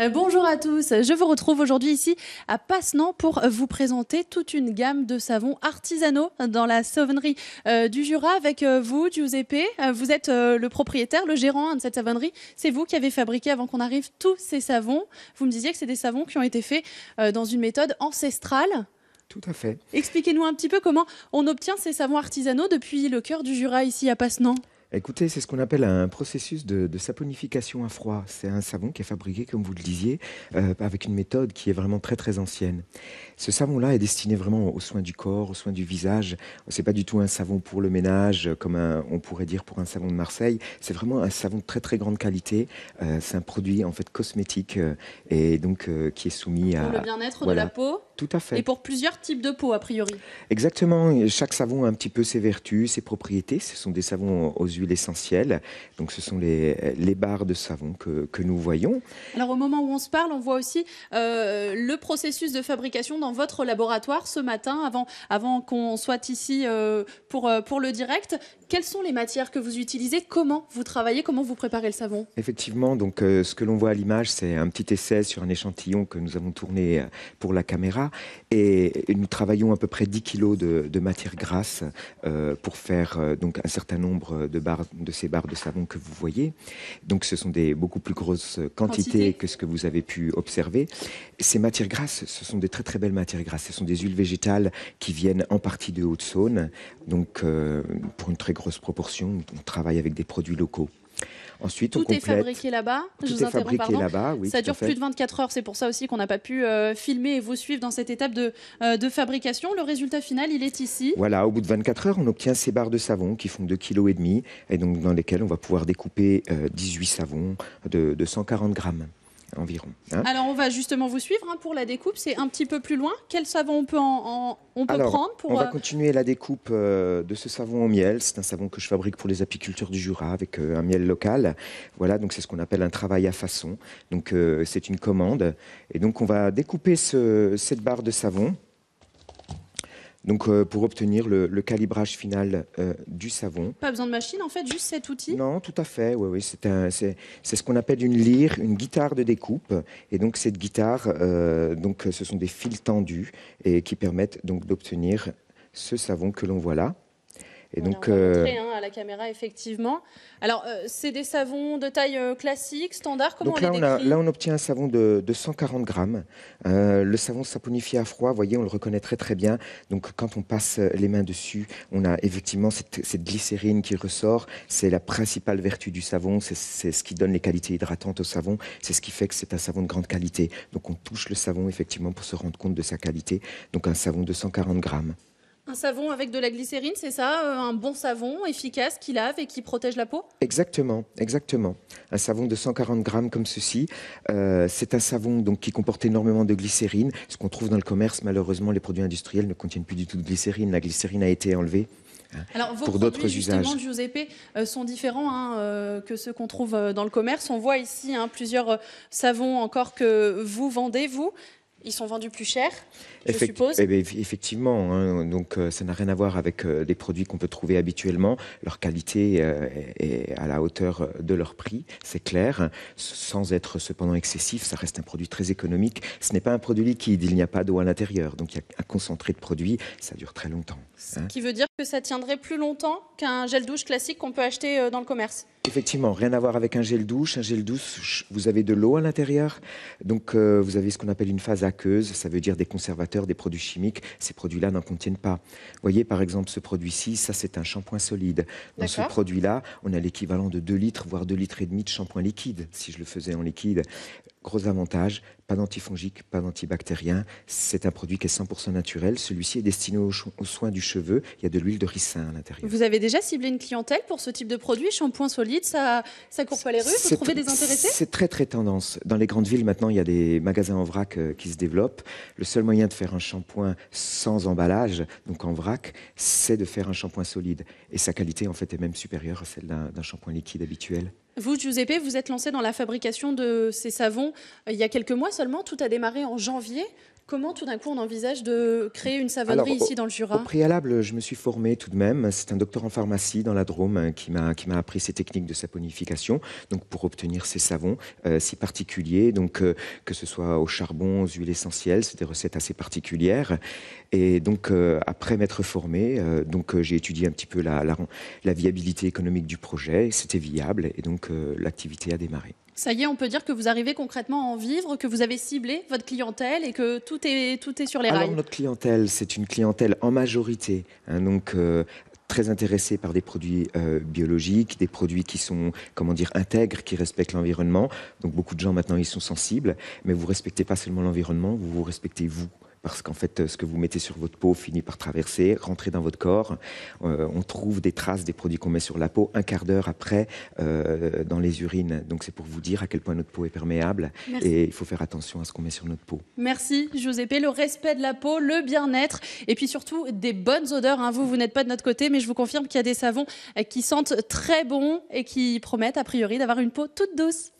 Euh, bonjour à tous, je vous retrouve aujourd'hui ici à Passenant pour vous présenter toute une gamme de savons artisanaux dans la savonnerie euh, du Jura avec euh, vous, Giuseppe. Vous êtes le propriétaire, le gérant hein, de cette savonnerie. C'est vous qui avez fabriqué avant qu'on arrive tous ces savons. Vous me disiez que c'est des savons qui ont été faits dans une méthode ancestrale. Tout à fait. Expliquez-nous un petit peu comment on obtient ces savons artisanaux depuis le cœur du Jura ici à Passenant. Écoutez, c'est ce qu'on appelle un processus de, saponification à froid. C'est un savon qui est fabriqué, comme vous le disiez, euh, avec une méthode qui est vraiment très très ancienne. Ce savon-là est destiné vraiment aux soins du corps, aux soins du visage. C'est pas du tout un savon pour le ménage, comme on pourrait dire pour un savon de Marseille. C'est vraiment un savon de très très grande qualité. Euh, c'est un produit en fait cosmétique euh, et donc qui est soumis pour à le bien-être de la peau à fait. Et pour plusieurs types de peaux, a priori. Exactement. chaque savon a un petit peu ses vertus, ses propriétés. Ce sont des savons aux huiles essentielles. Donc, ce sont les, les barres de savon que, que, nous voyons. Alors, au moment où on se parle, on voit aussi euh, le processus de fabrication dans votre laboratoire ce matin, avant, avant qu'on soit ici euh, pour, euh, pour le direct. Quelles sont les matières que vous utilisez Comment vous travaillez Comment vous préparez le savon Effectivement, donc ce que l'on voit à l'image, c'est un petit essai sur un échantillon que nous avons tourné pour la caméra. Et, nous travaillons à peu près 10 kilos de, de matière grasse euh, pour faire euh, donc un certain nombre de, barres, de ces barres de savon que vous voyez. Donc ce sont des beaucoup plus grosses quantités que ce que vous avez pu observer. Ces matières grasses, ce sont des très très belles matières grasses. Ce sont des huiles végétales qui viennent en partie de Haute-Saône. Donc euh, pour une très grosse proportion, on travaille avec des produits locaux. Ensuite, tout est fabriqué là-bas. ça dure plus de 24 heures. C'est pour ça aussi qu'on n'a pas pu euh, filmer et vous suivre dans cette étape euh, de, fabrication. Le résultat final, il est ici. Voilà, au bout de 24 heures, on obtient ces barres de savon qui font 2,5 kg et donc dans lesquelles on va pouvoir découper 18 euh, savons de, de 140 grammes environ. Hein. Alors on va justement vous suivre hein, pour la découpe, c'est un petit peu plus loin. Quel savon on peut, on peut prendre pour, On va euh, continuer la découpe euh, de ce savon au miel. C'est un savon que je fabrique pour les apiculteurs du Jura avec euh, un miel local. Voilà, donc c'est ce qu'on appelle un travail à façon. Donc c'est une commande. Et donc on va découper cette barre de savon. Donc, euh, pour obtenir le, calibrage final euh, du savon. Pas besoin de machine, en fait, juste cet outil Non, tout à fait. c'est, ce qu'on appelle une lyre, une guitare de découpe. Et donc, cette guitare, euh, donc, ce sont des fils tendus et qui permettent donc d'obtenir ce savon que l'on voit là. Et donc, on va montrer, euh, hein, à la caméra, effectivement. Alors, euh, c'est des savons de taille euh, classique, standard Comment on là, les décrit on là, on obtient un savon de, 140 grammes. le savon saponifié à froid, vous voyez, on le reconnaît très très bien. Donc, quand on passe les mains dessus, on a effectivement cette, cette glycérine qui ressort. C'est la principale vertu du savon. C'est ce qui donne les qualités hydratantes au savon. C'est ce qui fait que c'est un savon de grande qualité. Donc, on touche le savon, effectivement, pour se rendre compte de sa qualité. Donc, un savon de 140 grammes. Un savon avec de la glycérine, c'est ça euh, Un bon savon efficace qui lave et qui protège la peau Exactement, exactement. Un savon de 140 grammes comme ceci. Euh, c'est un savon donc, qui comporte énormément de glycérine. Ce qu'on trouve dans le commerce, malheureusement, les produits industriels ne contiennent plus du tout de glycérine. La glycérine a été enlevée. Hein, Alors, vos pour d'autres usages. Giuseppe, euh, sont différents hein, que ceux qu'on trouve dans le commerce. On voit ici hein, plusieurs savons encore que vous vendez, vous. Ils sont vendus plus cher, je suppose eh ben, Effectivement, hein. donc euh, ça n'a rien à voir avec des euh, produits qu'on peut trouver habituellement. Leur qualité euh, est, à la hauteur de leur prix, c'est clair. Sans être cependant excessif, ça reste un produit très économique. Ce n'est pas un produit liquide, il n'y a pas d'eau à l'intérieur, donc il y a un concentré de produits, ça dure très longtemps. Ce hein qui veut dire que ça tiendrait plus longtemps qu'un gel douche classique qu'on peut acheter euh, dans le commerce. Effectivement, rien à voir avec un gel douche. Un gel douche, vous avez de l'eau à l'intérieur, donc euh, vous avez ce qu'on appelle une phase aqueuse, ça veut dire des conservateurs, des produits chimiques. Ces produits-là n'en contiennent pas. Vous voyez, par exemple, ce produit-ci, ça c'est un shampoing solide. Dans ce produit-là, on a l'équivalent de 2 litres, voire 2 litres et demi de shampoing liquide, si je le faisais en liquide. Gros avantage, pas d'antifongique, pas d'antibactérien. C'est un produit qui est 100% naturel. Celui-ci est destiné aux, soins du cheveu. Il y a de l'huile de ricin à l'intérieur. Vous avez déjà ciblé une clientèle pour ce type de produit Shampoing solide, ça ça court pas les rues Vous trouvez des intéressés C'est très très tendance. Dans les grandes villes maintenant, il y a des magasins en vrac euh, qui se développent. Le seul moyen de faire un shampoing sans emballage, donc en vrac, c'est de faire un shampoing solide. Et sa qualité en fait est même supérieure à celle d'un shampoing liquide habituel. Vous, Giuseppe, vous êtes lancé dans la fabrication de ces savons euh, il y a quelques mois seulement. Tout a démarré en janvier. Comment tout d'un coup on envisage de créer une savonnerie ici dans le Jura Au préalable, je me suis formé tout de même. C'est un docteur en pharmacie dans la Drôme hein, qui m'a appris ces techniques de saponification. Donc pour obtenir ces savons euh, si particuliers, donc euh, que ce soit au charbon, aux huiles essentielles, c'est des recettes assez particulières. Et donc euh, après m'être formé, donc j'ai étudié un petit peu la, la, la viabilité économique du projet. C'était viable et donc l'activité a démarré. Ça y est, on peut dire que vous arrivez concrètement à en vivre, que vous avez ciblé votre clientèle et que tout est, tout est sur les rails. Alors, notre clientèle, c'est une clientèle en majorité, hein, donc euh, très intéressée par des produits euh, biologiques, des produits qui sont, comment dire, intègres, qui respectent l'environnement. Donc beaucoup de gens maintenant, ils sont sensibles, mais vous respectez pas seulement l'environnement, vous vous respectez vous parce qu'en fait, euh, ce que vous mettez sur votre peau finit par traverser, rentrer dans votre corps. Euh, on trouve des traces des produits qu'on met sur la peau un quart d'heure après euh, dans les urines. Donc c'est pour vous dire à quel point notre peau est perméable et il faut faire attention à ce qu'on met sur notre peau. Merci Giuseppe, le respect de la peau, le bien-être et puis surtout des bonnes odeurs. Hein. Vous, vous n'êtes pas de notre côté, mais je vous confirme qu'il y a des savons qui sentent très bon et qui promettent a priori d'avoir une peau toute douce.